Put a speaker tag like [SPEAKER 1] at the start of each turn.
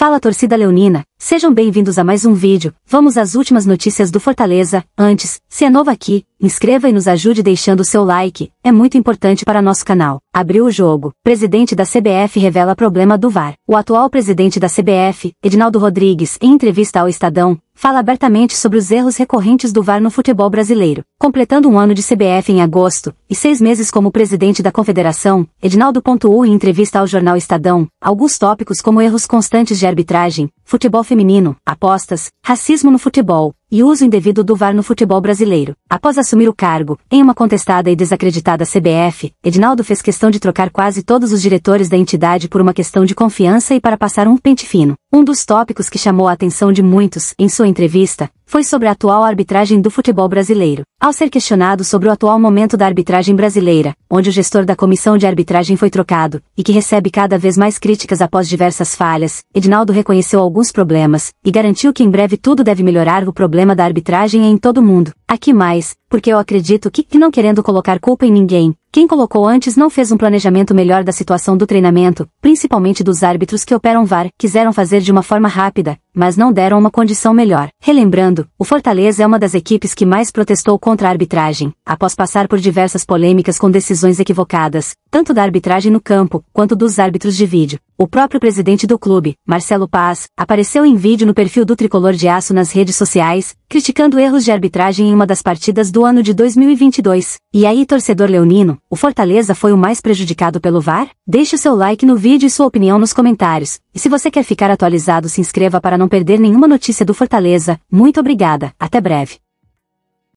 [SPEAKER 1] Fala torcida leonina, sejam bem-vindos a mais um vídeo, vamos às últimas notícias do Fortaleza, antes, se é novo aqui, inscreva e nos ajude deixando o seu like, é muito importante para nosso canal. Abriu o jogo, presidente da CBF revela problema do VAR. O atual presidente da CBF, Edinaldo Rodrigues, em entrevista ao Estadão, fala abertamente sobre os erros recorrentes do VAR no futebol brasileiro. Completando um ano de CBF em agosto e seis meses como presidente da confederação, Edinaldo.u em entrevista ao jornal Estadão, alguns tópicos como erros constantes de arbitragem, futebol feminino, apostas, racismo no futebol, e uso indevido do VAR no futebol brasileiro. Após assumir o cargo, em uma contestada e desacreditada CBF, Edinaldo fez questão de trocar quase todos os diretores da entidade por uma questão de confiança e para passar um pente fino. Um dos tópicos que chamou a atenção de muitos, em sua entrevista, foi sobre a atual arbitragem do futebol brasileiro. Ao ser questionado sobre o atual momento da arbitragem brasileira, onde o gestor da comissão de arbitragem foi trocado, e que recebe cada vez mais críticas após diversas falhas, Edinaldo reconheceu alguns problemas, e garantiu que em breve tudo deve melhorar o problema da arbitragem em todo o mundo. Aqui mais, porque eu acredito que, não querendo colocar culpa em ninguém, quem colocou antes não fez um planejamento melhor da situação do treinamento, principalmente dos árbitros que operam VAR, quiseram fazer de uma forma rápida, mas não deram uma condição melhor. Relembrando, o Fortaleza é uma das equipes que mais protestou contra a arbitragem, após passar por diversas polêmicas com decisões equivocadas, tanto da arbitragem no campo, quanto dos árbitros de vídeo. O próprio presidente do clube, Marcelo Paz, apareceu em vídeo no perfil do Tricolor de Aço nas redes sociais, criticando erros de arbitragem em uma das partidas do do ano de 2022. E aí, torcedor leonino, o Fortaleza foi o mais prejudicado pelo VAR? Deixe seu like no vídeo e sua opinião nos comentários. E se você quer ficar atualizado, se inscreva para não perder nenhuma notícia do Fortaleza. Muito obrigada. Até breve.